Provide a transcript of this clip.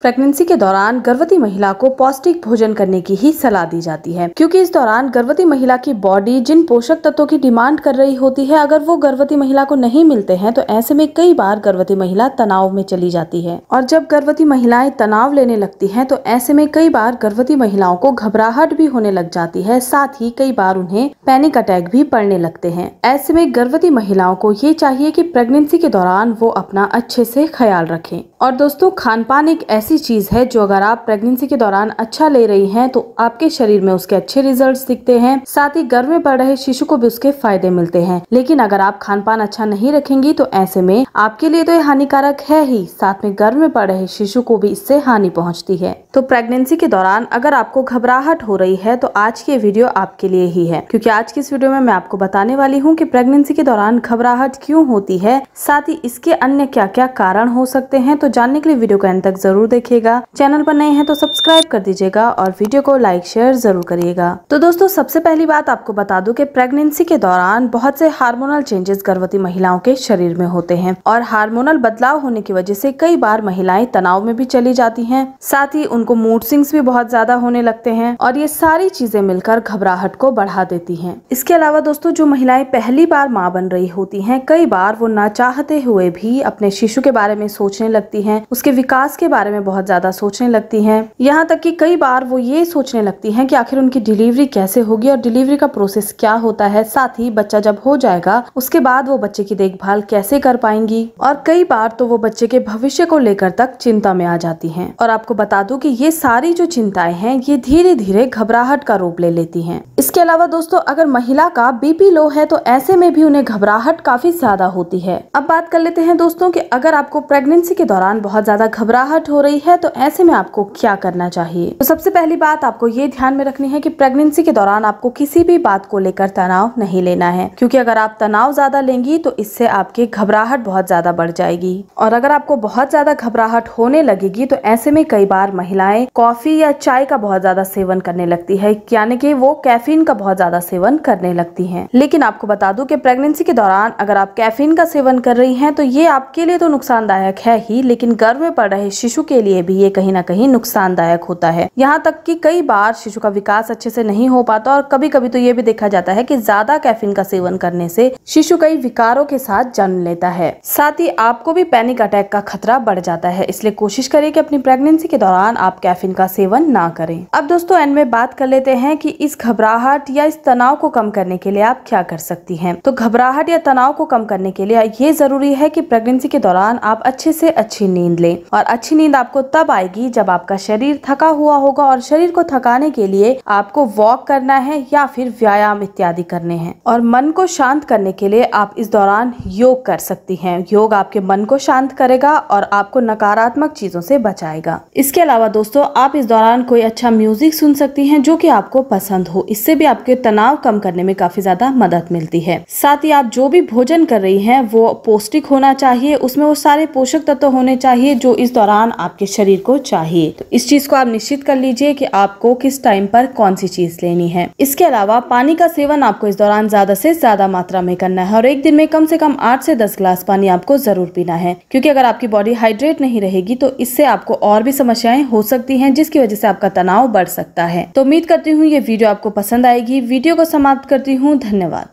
pregnancy के दौरान गर्भवती महिला को पौष्टिक भोजन करने की ही सलाह दी जाती है क्योंकि इस दौरान गर्भवती महिला की बॉडी जिन पोषक तत्वों की डिमांड कर रही होती है अगर वो गर्भवती महिला को नहीं मिलते हैं तो ऐसे में कई बार गर्भवती महिला तनाव में चली जाती है और जब गर्भवती महिलाएं तनाव लेने लगती है तो ऐसे में कई बार गर्भवती महिलाओं को घबराहट भी होने लग जाती है साथ ही कई बार उन्हें पैनिक अटैक भी पड़ने लगते हैं ऐसे में गर्भवती महिलाओं को ये चाहिए की प्रेगनेंसी के दौरान वो अपना अच्छे से ख्याल रखें और दोस्तों खान पान एक ऐसे ऐसी चीज़ है जो अगर आप प्रेगनेंसी के दौरान अच्छा ले रही हैं तो आपके शरीर में उसके अच्छे रिजल्ट्स दिखते हैं साथ ही गर्भ में पड़ रहे शिशु को भी उसके फायदे मिलते हैं लेकिन अगर आप खान पान अच्छा नहीं रखेंगी तो ऐसे में आपके लिए तो ये हानिकारक है ही साथ में गर्भ में पड़ रहे शिशु को भी इससे हानि पहुँचती है तो प्रेगनेंसी के दौरान अगर आपको घबराहट हो रही है तो आज की वीडियो आपके लिए ही है क्योंकि आज की इस वीडियो में मैं आपको बताने वाली हूँ कि प्रेगनेंसी के दौरान घबराहट क्यों होती है साथ ही इसके अन्य क्या क्या कारण हो सकते हैं तो जानने के लिए वीडियो को अंत तक जरूर देखेगा चैनल पर नए हैं तो सब्सक्राइब कर दीजिएगा और वीडियो को लाइक शेयर जरूर करिएगा तो दोस्तों सबसे पहली बात आपको बता दू की प्रेगनेंसी के दौरान बहुत से हार्मोनल चेंजेस गर्भवती महिलाओं के शरीर में होते हैं और हार्मोनल बदलाव होने की वजह से कई बार महिलाएं तनाव में भी चली जाती है साथ ही उनको मूड स्विंग्स भी बहुत ज्यादा होने लगते हैं और ये सारी चीजें मिलकर घबराहट को बढ़ा देती हैं इसके अलावा दोस्तों जो महिलाएं पहली बार माँ बन रही होती हैं कई बार वो ना चाहते हुए भी अपने शिशु के बारे में सोचने लगती हैं उसके विकास के बारे में बहुत ज्यादा सोचने लगती है यहाँ तक की कई बार वो ये सोचने लगती है की आखिर उनकी डिलीवरी कैसे होगी और डिलीवरी का प्रोसेस क्या होता है साथ ही बच्चा जब हो जाएगा उसके बाद वो बच्चे की देखभाल कैसे कर पाएंगी और कई बार तो वो बच्चे के भविष्य को लेकर तक चिंता में आ जाती है और आपको बता दूं की कि ये सारी जो चिंताएं हैं ये धीरे धीरे घबराहट का रूप ले लेती हैं इसके अलावा दोस्तों अगर महिला का बीपी लो है तो ऐसे में भी उन्हें घबराहट काफी ज्यादा होती है अब बात कर लेते हैं दोस्तों की अगर आपको प्रेगनेंसी के दौरान बहुत ज्यादा घबराहट हो रही है तो ऐसे में आपको क्या करना चाहिए तो सबसे पहली बात आपको ये ध्यान में रखनी है की प्रेगनेंसी के दौरान आपको किसी भी बात को लेकर तनाव नहीं लेना है क्यूँकी अगर आप तनाव ज्यादा लेंगी तो इससे आपकी घबराहट बहुत ज्यादा बढ़ जाएगी और अगर आपको बहुत ज्यादा घबराहट होने लगेगी तो ऐसे में कई बार महिला महिलाएं कॉफी या चाय का बहुत ज्यादा सेवन करने लगती है यानी कि वो कैफीन का बहुत ज्यादा सेवन करने लगती हैं लेकिन आपको बता दूं कि प्रेगनेंसी के दौरान अगर आप कैफीन का सेवन कर रही हैं तो ये आपके लिए तो नुकसानदायक है ही लेकिन गर्भ में पड़ रहे शिशु के लिए भी ये कहीं ना कहीं नुकसानदायक होता है यहाँ तक की कई बार शिशु का विकास अच्छे से नहीं हो पाता और कभी कभी तो ये भी देखा जाता है की ज्यादा कैफिन का सेवन करने से शिशु कई विकारों के साथ जन्म लेता है साथ ही आपको भी पैनिक अटैक का खतरा बढ़ जाता है इसलिए कोशिश करिए कि अपनी प्रेगनेंसी के दौरान आप आप कैफिन का सेवन ना करें अब दोस्तों एंड में बात कर लेते हैं कि इस घबराहट या इस तनाव को कम करने के लिए आप क्या कर सकती हैं तो घबराहट या तनाव को कम करने के लिए ये जरूरी है कि प्रेगनेंसी के दौरान आप अच्छे से अच्छी नींद लें और अच्छी नींद आपको तब आएगी जब आपका शरीर थका हुआ होगा और शरीर को थकाने के लिए आपको वॉक करना है या फिर व्यायाम इत्यादि करने हैं और मन को शांत करने के लिए आप इस दौरान योग कर सकती हैं योग आपके मन को शांत करेगा और आपको नकारात्मक चीजों से बचाएगा इसके अलावा दोस्तों आप इस दौरान कोई अच्छा म्यूज़िक सुन सकती हैं जो कि आपको पसंद हो इससे भी आपके तनाव कम करने में काफ़ी ज़्यादा मदद मिलती है साथ ही आप जो भी भोजन कर रही हैं वो पौष्टिक होना चाहिए उसमें वो सारे पोषक तत्व होने चाहिए जो इस दौरान आपके शरीर को चाहिए तो इस चीज़ को आप निश्चित कर लीजिए कि आपको किस टाइम पर कौन सी चीज़ लेनी है इसके अलावा पानी का सेवन आपको इस दौरान ज़्यादा से ज़्यादा मात्रा में करना है और एक दिन में कम से कम आठ से दस ग्लास पानी आपको जरूर पीना है क्योंकि अगर आपकी बॉडी हाइड्रेट नहीं रहेगी तो इससे आपको और भी समस्याएं हो सकती हैं जिसकी वजह से आपका तनाव बढ़ सकता है तो उम्मीद करती हूँ ये वीडियो आपको पसंद आएगी वीडियो को समाप्त करती हूँ धन्यवाद